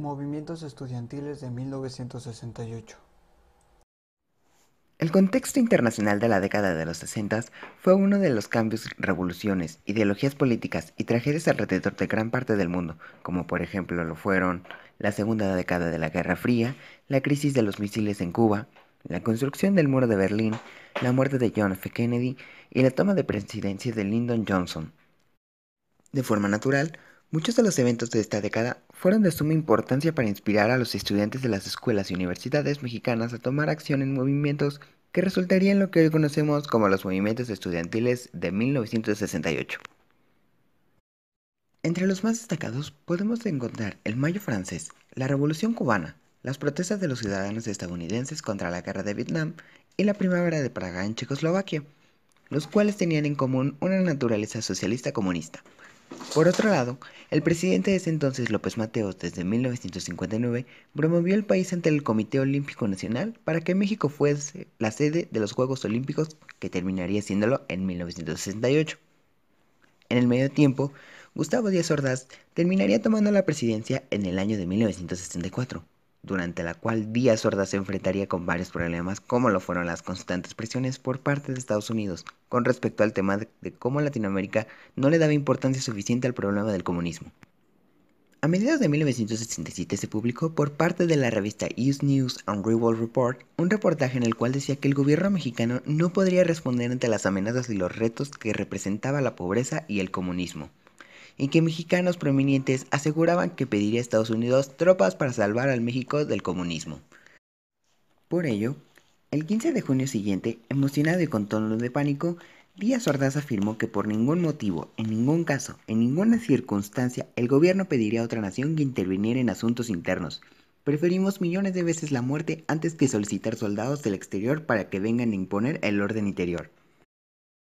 Movimientos estudiantiles de 1968 El contexto internacional de la década de los 60 fue uno de los cambios, revoluciones, ideologías políticas y tragedias alrededor de gran parte del mundo, como por ejemplo lo fueron la segunda década de la Guerra Fría, la crisis de los misiles en Cuba, la construcción del muro de Berlín, la muerte de John F. Kennedy y la toma de presidencia de Lyndon Johnson. De forma natural, Muchos de los eventos de esta década fueron de suma importancia para inspirar a los estudiantes de las escuelas y universidades mexicanas a tomar acción en movimientos que resultarían en lo que hoy conocemos como los movimientos estudiantiles de 1968. Entre los más destacados podemos encontrar el Mayo francés, la Revolución cubana, las protestas de los ciudadanos estadounidenses contra la guerra de Vietnam y la primavera de Praga en Checoslovaquia, los cuales tenían en común una naturaleza socialista comunista. Por otro lado, el presidente de ese entonces, López Mateos, desde 1959, promovió el país ante el Comité Olímpico Nacional para que México fuese la sede de los Juegos Olímpicos, que terminaría siéndolo en 1968. En el medio tiempo, Gustavo Díaz Ordaz terminaría tomando la presidencia en el año de 1964 durante la cual Díaz Sorda se enfrentaría con varios problemas como lo fueron las constantes presiones por parte de Estados Unidos con respecto al tema de cómo Latinoamérica no le daba importancia suficiente al problema del comunismo. A mediados de 1967 se publicó por parte de la revista US News and World Report un reportaje en el cual decía que el gobierno mexicano no podría responder ante las amenazas y los retos que representaba la pobreza y el comunismo en que mexicanos prominentes aseguraban que pediría a Estados Unidos tropas para salvar al México del comunismo. Por ello, el 15 de junio siguiente, emocionado y con tono de pánico, Díaz Ordaz afirmó que por ningún motivo, en ningún caso, en ninguna circunstancia, el gobierno pediría a otra nación que interviniera en asuntos internos. Preferimos millones de veces la muerte antes que solicitar soldados del exterior para que vengan a imponer el orden interior.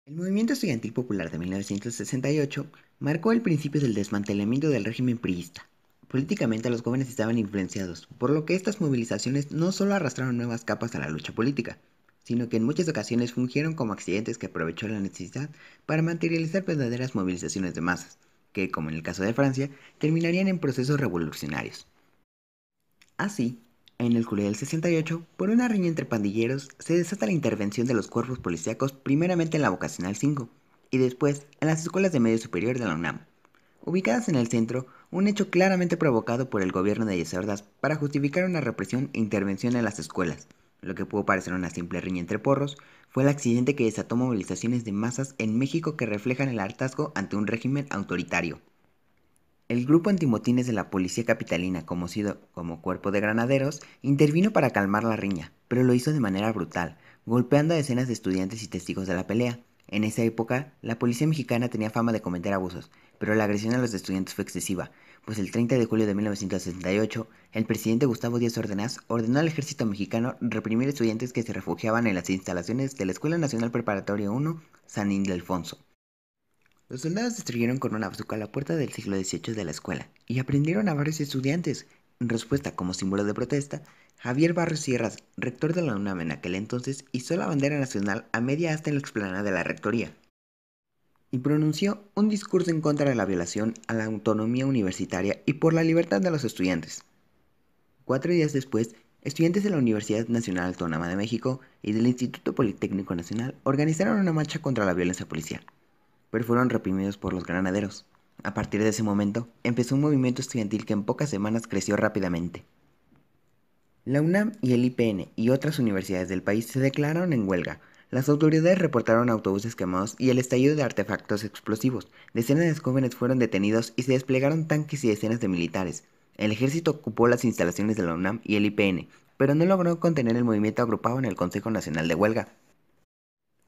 El movimiento estudiantil popular de 1968 marcó el principio del desmantelamiento del régimen priista. Políticamente los jóvenes estaban influenciados, por lo que estas movilizaciones no solo arrastraron nuevas capas a la lucha política, sino que en muchas ocasiones fungieron como accidentes que aprovechó la necesidad para materializar verdaderas movilizaciones de masas, que, como en el caso de Francia, terminarían en procesos revolucionarios. Así, en el julio del 68, por una riña entre pandilleros, se desata la intervención de los cuerpos policíacos primeramente en la vocacional 5, y después en las escuelas de medio superior de la UNAM. Ubicadas en el centro, un hecho claramente provocado por el gobierno de Yesordas para justificar una represión e intervención en las escuelas. Lo que pudo parecer una simple riña entre porros fue el accidente que desató movilizaciones de masas en México que reflejan el hartazgo ante un régimen autoritario. El grupo antimotines de la policía capitalina, conocido como Cuerpo de Granaderos, intervino para calmar la riña, pero lo hizo de manera brutal, golpeando a decenas de estudiantes y testigos de la pelea, en esa época, la policía mexicana tenía fama de cometer abusos, pero la agresión a los estudiantes fue excesiva, pues el 30 de julio de 1968, el presidente Gustavo Díaz Ordenaz ordenó al ejército mexicano reprimir estudiantes que se refugiaban en las instalaciones de la Escuela Nacional Preparatoria 1 San Ildefonso. Los soldados destruyeron con una bazooka la puerta del siglo XVIII de la escuela y aprendieron a varios estudiantes, en respuesta como símbolo de protesta, Javier Barros Sierras, rector de la UNAM en aquel entonces, hizo la bandera nacional a media asta en la explanada de la rectoría y pronunció un discurso en contra de la violación a la autonomía universitaria y por la libertad de los estudiantes. Cuatro días después, estudiantes de la Universidad Nacional Autónoma de México y del Instituto Politécnico Nacional organizaron una marcha contra la violencia policial, pero fueron reprimidos por los granaderos. A partir de ese momento, empezó un movimiento estudiantil que en pocas semanas creció rápidamente. La UNAM y el IPN y otras universidades del país se declararon en huelga. Las autoridades reportaron autobuses quemados y el estallido de artefactos explosivos. Decenas de jóvenes fueron detenidos y se desplegaron tanques y decenas de militares. El ejército ocupó las instalaciones de la UNAM y el IPN, pero no logró contener el movimiento agrupado en el Consejo Nacional de Huelga.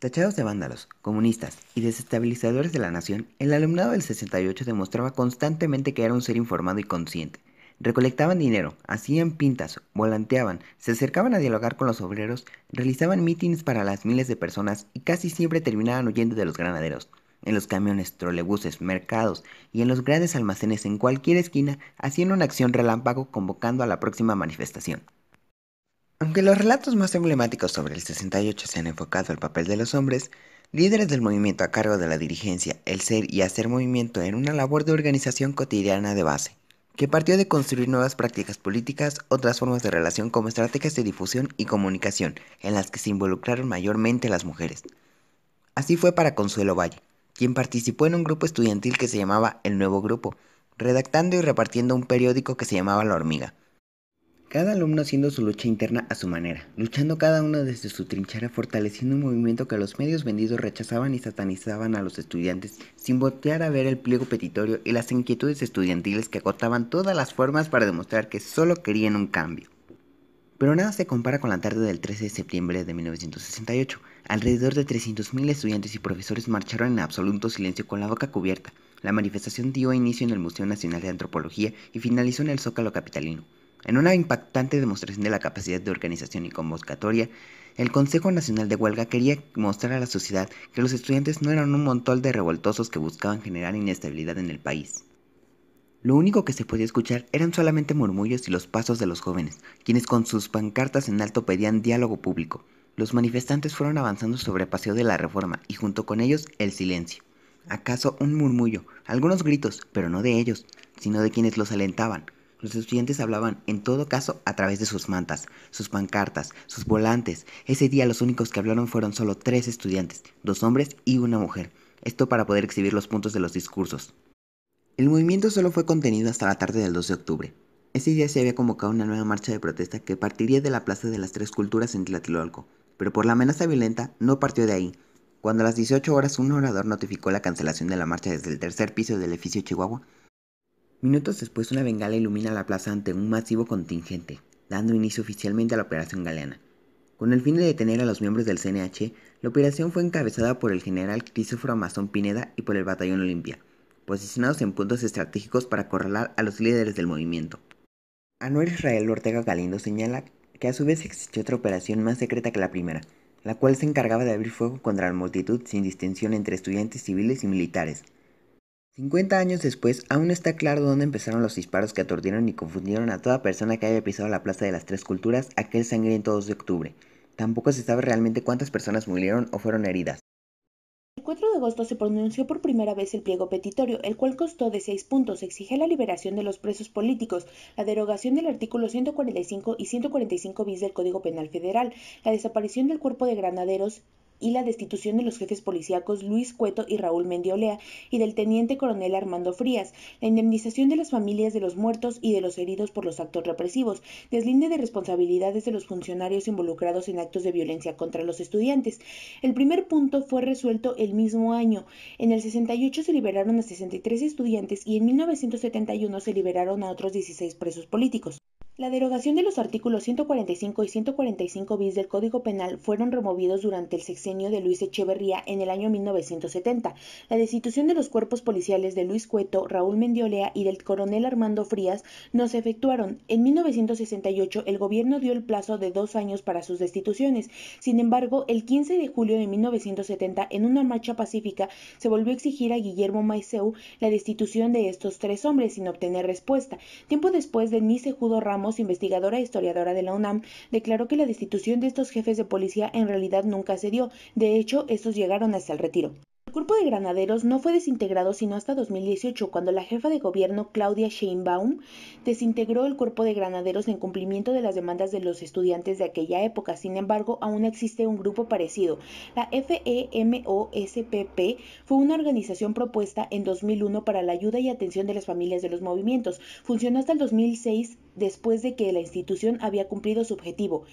Tachados de vándalos, comunistas y desestabilizadores de la nación, el alumnado del 68 demostraba constantemente que era un ser informado y consciente. Recolectaban dinero, hacían pintas, volanteaban, se acercaban a dialogar con los obreros, realizaban mítines para las miles de personas y casi siempre terminaban huyendo de los granaderos. En los camiones, trolebuses, mercados y en los grandes almacenes en cualquier esquina hacían una acción relámpago convocando a la próxima manifestación. Aunque los relatos más emblemáticos sobre el 68 se han enfocado al papel de los hombres, líderes del movimiento a cargo de la dirigencia, el ser y hacer movimiento en una labor de organización cotidiana de base, que partió de construir nuevas prácticas políticas, otras formas de relación como estrategias de difusión y comunicación, en las que se involucraron mayormente las mujeres. Así fue para Consuelo Valle, quien participó en un grupo estudiantil que se llamaba El Nuevo Grupo, redactando y repartiendo un periódico que se llamaba La Hormiga, cada alumno haciendo su lucha interna a su manera, luchando cada uno desde su trinchera, fortaleciendo un movimiento que los medios vendidos rechazaban y satanizaban a los estudiantes, sin voltear a ver el pliego petitorio y las inquietudes estudiantiles que agotaban todas las formas para demostrar que solo querían un cambio. Pero nada se compara con la tarde del 13 de septiembre de 1968. Alrededor de 300.000 estudiantes y profesores marcharon en absoluto silencio con la boca cubierta. La manifestación dio inicio en el Museo Nacional de Antropología y finalizó en el Zócalo Capitalino. En una impactante demostración de la capacidad de organización y convocatoria, el Consejo Nacional de Huelga quería mostrar a la sociedad que los estudiantes no eran un montón de revoltosos que buscaban generar inestabilidad en el país. Lo único que se podía escuchar eran solamente murmullos y los pasos de los jóvenes, quienes con sus pancartas en alto pedían diálogo público. Los manifestantes fueron avanzando sobre el paseo de la reforma y junto con ellos el silencio. ¿Acaso un murmullo? Algunos gritos, pero no de ellos, sino de quienes los alentaban, los estudiantes hablaban, en todo caso, a través de sus mantas, sus pancartas, sus volantes. Ese día los únicos que hablaron fueron solo tres estudiantes, dos hombres y una mujer. Esto para poder exhibir los puntos de los discursos. El movimiento solo fue contenido hasta la tarde del 2 de octubre. Ese día se había convocado una nueva marcha de protesta que partiría de la Plaza de las Tres Culturas en Tlatelolco, pero por la amenaza violenta no partió de ahí. Cuando a las 18 horas un orador notificó la cancelación de la marcha desde el tercer piso del edificio Chihuahua, Minutos después, una bengala ilumina la plaza ante un masivo contingente, dando inicio oficialmente a la Operación Galeana. Con el fin de detener a los miembros del CNH, la operación fue encabezada por el general Crisóforo Amazon Pineda y por el Batallón Olimpia, posicionados en puntos estratégicos para acorralar a los líderes del movimiento. Anuel Israel Ortega Galindo señala que a su vez existió otra operación más secreta que la primera, la cual se encargaba de abrir fuego contra la multitud sin distinción entre estudiantes civiles y militares, 50 años después, aún no está claro dónde empezaron los disparos que aturdieron y confundieron a toda persona que haya pisado la Plaza de las Tres Culturas aquel sangriento 2 de octubre. Tampoco se sabe realmente cuántas personas murieron o fueron heridas. El 4 de agosto se pronunció por primera vez el pliego petitorio, el cual costó de seis puntos. Exige la liberación de los presos políticos, la derogación del artículo 145 y 145 bis del Código Penal Federal, la desaparición del cuerpo de granaderos, y la destitución de los jefes policíacos Luis Cueto y Raúl Mendiolea y del teniente coronel Armando Frías, la indemnización de las familias de los muertos y de los heridos por los actos represivos, deslinde de responsabilidades de los funcionarios involucrados en actos de violencia contra los estudiantes. El primer punto fue resuelto el mismo año. En el 68 se liberaron a 63 estudiantes y en 1971 se liberaron a otros 16 presos políticos. La derogación de los artículos 145 y 145 bis del Código Penal fueron removidos durante el sexenio de Luis Echeverría en el año 1970. La destitución de los cuerpos policiales de Luis Cueto, Raúl Mendiolea y del coronel Armando Frías no se efectuaron. En 1968 el gobierno dio el plazo de dos años para sus destituciones. Sin embargo, el 15 de julio de 1970, en una marcha pacífica, se volvió a exigir a Guillermo Maiseu la destitución de estos tres hombres sin obtener respuesta. Tiempo después, Denise Judo Ramos investigadora e historiadora de la UNAM, declaró que la destitución de estos jefes de policía en realidad nunca se dio. De hecho, estos llegaron hasta el retiro. El cuerpo de granaderos no fue desintegrado sino hasta 2018, cuando la jefa de gobierno Claudia Sheinbaum desintegró el cuerpo de granaderos en cumplimiento de las demandas de los estudiantes de aquella época. Sin embargo, aún existe un grupo parecido. La FEMOSPP fue una organización propuesta en 2001 para la ayuda y atención de las familias de los movimientos. Funcionó hasta el 2006 después de que la institución había cumplido su objetivo.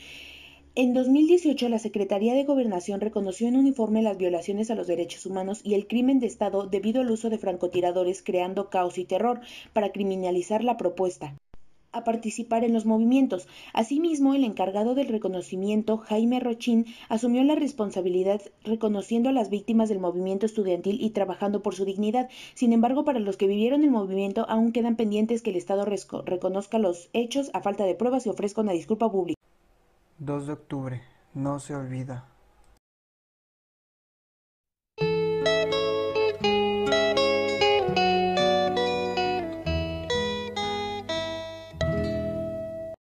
En 2018, la Secretaría de Gobernación reconoció en un informe las violaciones a los derechos humanos y el crimen de Estado debido al uso de francotiradores creando caos y terror para criminalizar la propuesta a participar en los movimientos. Asimismo, el encargado del reconocimiento, Jaime Rochín, asumió la responsabilidad reconociendo a las víctimas del movimiento estudiantil y trabajando por su dignidad. Sin embargo, para los que vivieron el movimiento aún quedan pendientes que el Estado reconozca los hechos a falta de pruebas y ofrezca una disculpa pública. 2 de octubre, no se olvida.